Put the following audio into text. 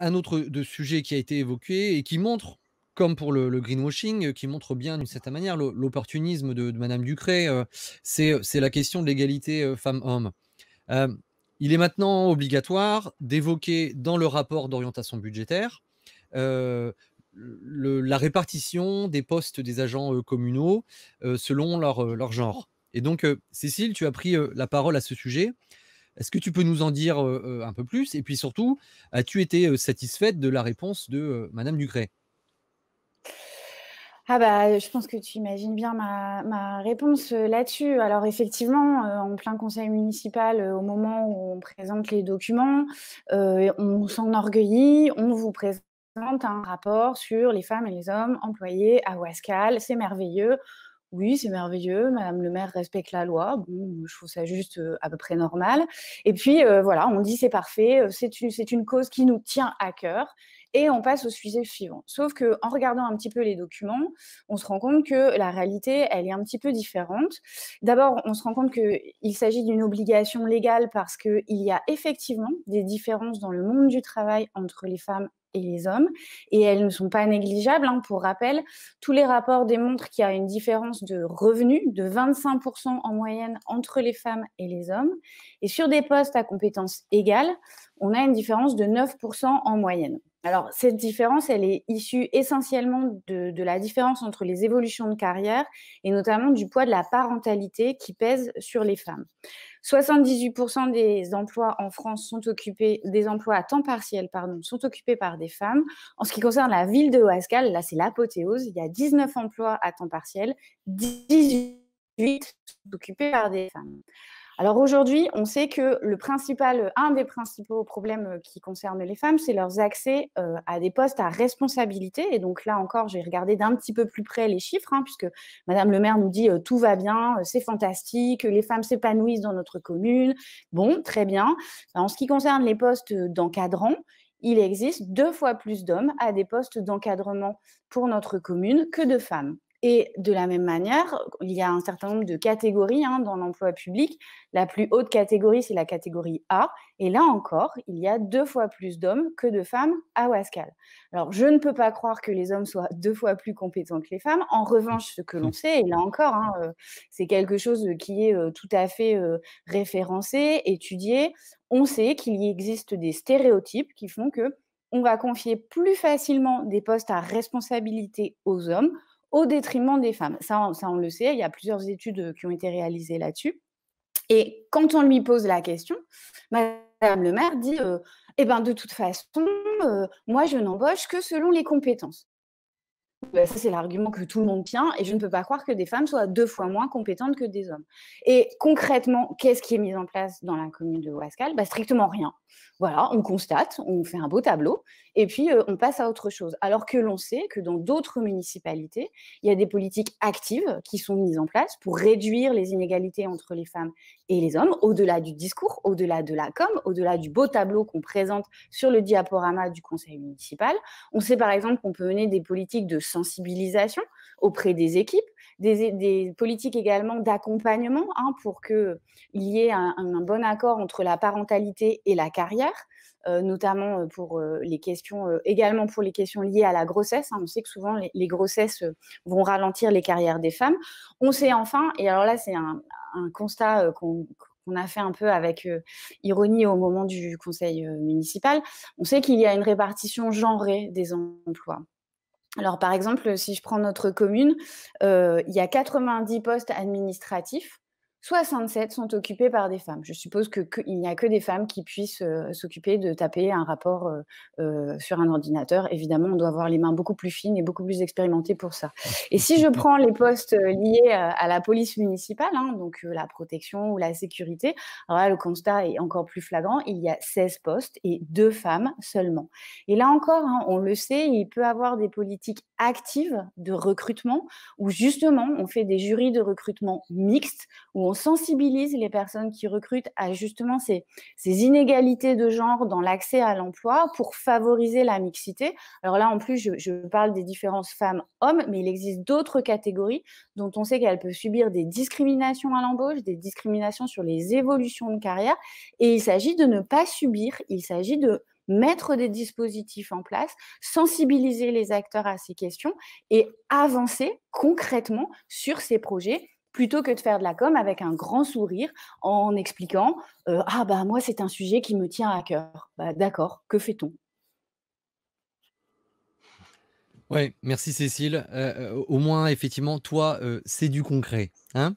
un autre de sujet qui a été évoqué et qui montre, comme pour le, greenwashing, qui montre bien d'une certaine manière l'opportunisme de, de, Madame Ducré, c'est la question de l'égalité femmes-hommes. il est maintenant obligatoire d'évoquer dans le rapport d'orientation budgétaire la répartition des postes des agents communaux selon leur genre. Et donc, Cécile, tu as pris la parole à ce sujet. Est-ce que tu peux nous en dire un peu plus Et puis surtout, as-tu été satisfaite de la réponse de Madame Ducret ah bah, je pense que tu imagines bien ma, réponse là-dessus. Alors effectivement, en plein conseil municipal, au moment où on présente les documents, on s'enorgueillit, on vous présente un rapport sur les femmes et les hommes employés à Wascal. C'est merveilleux oui, c'est merveilleux, Madame le maire respecte la loi, euh, je trouve ça juste euh, à peu près normal. Et puis euh, voilà, on dit c'est parfait, c'est une, une, cause qui nous tient à cœur et on passe au sujet suivant. Sauf que en regardant un petit peu les documents, on se rend compte que la réalité, elle est un petit peu différente. D'abord, on se rend compte qu'il s'agit d'une obligation légale parce qu'il y a effectivement des différences dans le monde du travail entre les femmes et les hommes. Et elles ne sont pas négligeables. Hein. Pour rappel, tous les rapports démontrent qu'il y a une différence de revenus de 25% en moyenne entre les femmes et les hommes. Et sur des postes à compétences égales, on a une différence de 9% en moyenne. Alors, cette différence, elle est issue essentiellement de, la différence entre les évolutions de carrière et notamment du poids de la parentalité qui pèse sur les femmes. 78% des emplois en France sont occupés, des emplois à temps partiel, pardon, sont occupés par des femmes. En ce qui concerne la ville de Huascal, là, c'est l'apothéose. Il y a 19 emplois à temps partiel, 18 sont occupés par des femmes. Alors aujourd'hui, on sait que le principal, euh, un des principaux problèmes euh, qui concerne les femmes, c'est leur accès euh, à des postes à responsabilité. Et donc là encore, j'ai regardé d'un petit peu plus près les chiffres, hein, puisque Madame le maire nous dit tout va bien, c'est fantastique, les femmes s'épanouissent dans notre commune. Bon, très bien. en ce qui concerne les postes d'encadrant, il existe deux fois plus d'hommes à des postes d'encadrement pour notre commune que de femmes. Et de la même manière, il y a un certain nombre de catégories hein, dans l'emploi public. La plus haute catégorie, c'est la catégorie A. Et là encore, il y a deux fois plus d'hommes que de femmes à Wascal. Alors, je ne peux pas croire que les hommes soient deux fois plus compétents que les femmes. En revanche, ce que l'on sait, et là encore, hein, euh, c'est quelque chose qui est euh, tout à fait euh, référencé, étudié. On sait qu'il y existe des stéréotypes qui font que on va confier plus facilement des postes à responsabilité aux hommes au détriment des femmes. Ça, ça, on le sait, il y a plusieurs études euh, qui ont été réalisées là-dessus. Et quand on lui pose la question, Madame le maire dit euh, Eh bien, de toute façon, euh, moi, je n'embauche que selon les compétences. Bah, ça, c'est l'argument que tout le monde tient, et je ne peux pas croire que des femmes soient deux fois moins compétentes que des hommes. Et concrètement, qu'est-ce qui est mis en place dans la commune de Wascal bah, Strictement rien. Voilà, on constate, on fait un beau tableau, et puis euh, on passe à autre chose. Alors que l'on sait que dans d'autres municipalités, il y a des politiques actives qui sont mises en place pour réduire les inégalités entre les femmes et les hommes, au-delà du discours, au-delà de la com, au-delà du beau tableau qu'on présente sur le diaporama du conseil municipal. On sait par exemple qu'on peut mener des politiques de sensibilisation auprès des équipes, des, politiques également d'accompagnement hein, pour qu'il y ait un, bon accord entre la parentalité et la carrière. Euh, notamment euh, pour euh, les questions, également pour les questions liées à la grossesse. Hein. On sait que souvent les, grossesses vont ralentir les carrières des femmes. On sait enfin, et alors là c'est un, constat qu'on a fait un peu avec ironie au moment du conseil municipal, on sait qu'il y a une répartition genrée des emplois. Alors, par exemple, si je prends notre commune, euh, il y a 90 postes administratifs 67 sont occupés par des femmes. Je suppose qu'il n'y a que des femmes qui puissent euh, s'occuper de taper un rapport euh, euh, sur un ordinateur. Évidemment, on doit avoir les mains beaucoup plus fines et beaucoup plus expérimentées pour ça. Et si je prends les postes liés à la police municipale, hein, donc la protection ou la sécurité, le constat est encore plus flagrant. Il y a 16 postes et deux femmes seulement. Et là encore, hein, on le sait, il peut avoir des politiques actives de recrutement où justement on fait des jurys de recrutement mixtes où on sensibilise les personnes qui recrutent à justement ces, inégalités de genre dans l'accès à l'emploi pour favoriser la mixité. Alors là, en plus, je, je parle des différences femmes-hommes, mais il existe d'autres catégories dont on sait qu'elles peuvent subir des discriminations à l'embauche, des discriminations sur les évolutions de carrière. Et il s'agit de ne pas subir, il s'agit de mettre des dispositifs en place, sensibiliser les acteurs à ces questions et avancer concrètement sur ces projets plutôt que de faire de la com avec un grand sourire en expliquant euh, ah bah moi c'est un sujet qui me tient à cœur. Bah, d'accord, que fait-on oui, merci Cécile. Euh, euh, au moins, effectivement, toi, c'est du concret. Hein